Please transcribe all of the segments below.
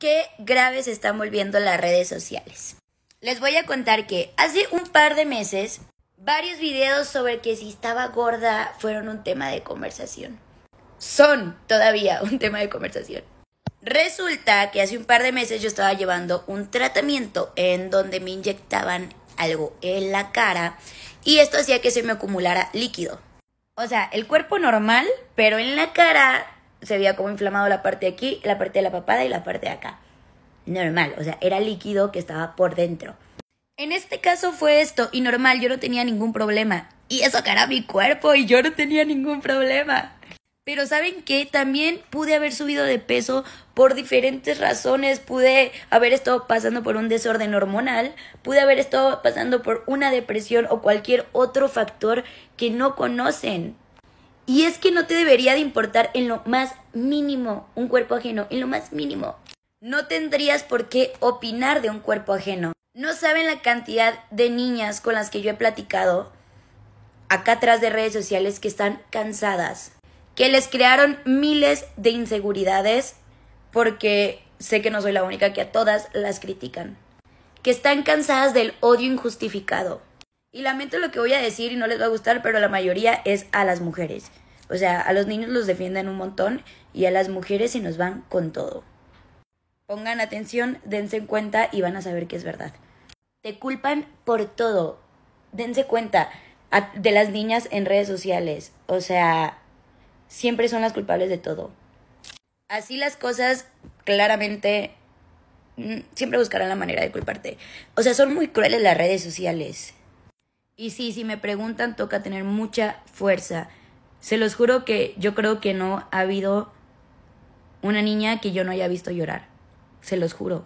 qué graves están volviendo las redes sociales. Les voy a contar que hace un par de meses varios videos sobre que si estaba gorda fueron un tema de conversación. Son todavía un tema de conversación. Resulta que hace un par de meses yo estaba llevando un tratamiento en donde me inyectaban algo en la cara y esto hacía que se me acumulara líquido. O sea, el cuerpo normal, pero en la cara se veía como inflamado la parte de aquí, la parte de la papada y la parte de acá. Normal, o sea, era líquido que estaba por dentro. En este caso fue esto, y normal, yo no tenía ningún problema. Y eso que era mi cuerpo, y yo no tenía ningún problema. Pero saben que también pude haber subido de peso por diferentes razones, pude haber estado pasando por un desorden hormonal, pude haber estado pasando por una depresión o cualquier otro factor que no conocen. Y es que no te debería de importar en lo más mínimo un cuerpo ajeno, en lo más mínimo. No tendrías por qué opinar de un cuerpo ajeno. No saben la cantidad de niñas con las que yo he platicado acá atrás de redes sociales que están cansadas, que les crearon miles de inseguridades porque sé que no soy la única que a todas las critican, que están cansadas del odio injustificado. Y lamento lo que voy a decir y no les va a gustar, pero la mayoría es a las mujeres. O sea, a los niños los defienden un montón y a las mujeres se nos van con todo. Pongan atención, dense en cuenta y van a saber que es verdad. Te culpan por todo. Dense cuenta de las niñas en redes sociales. O sea, siempre son las culpables de todo. Así las cosas, claramente, mm, siempre buscarán la manera de culparte. O sea, son muy crueles las redes sociales. Y sí, si me preguntan, toca tener mucha fuerza. Se los juro que yo creo que no ha habido una niña que yo no haya visto llorar. Se los juro.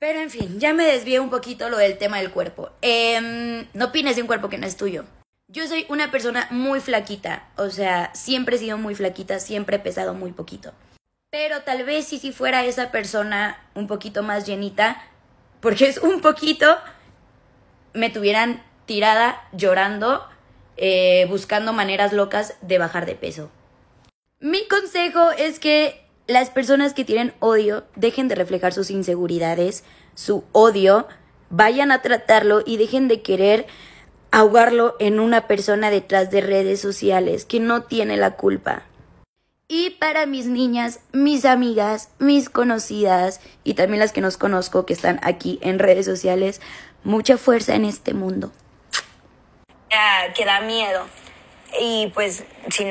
Pero en fin, ya me desvié un poquito lo del tema del cuerpo. Em, no opines de un cuerpo que no es tuyo. Yo soy una persona muy flaquita, o sea, siempre he sido muy flaquita, siempre he pesado muy poquito. Pero tal vez si, si fuera esa persona un poquito más llenita, porque es un poquito, me tuvieran tirada llorando eh, buscando maneras locas de bajar de peso. Mi consejo es que las personas que tienen odio dejen de reflejar sus inseguridades, su odio, vayan a tratarlo y dejen de querer ahogarlo en una persona detrás de redes sociales que no tiene la culpa. Y para mis niñas, mis amigas, mis conocidas y también las que nos conozco que están aquí en redes sociales, mucha fuerza en este mundo que da miedo. Y pues sin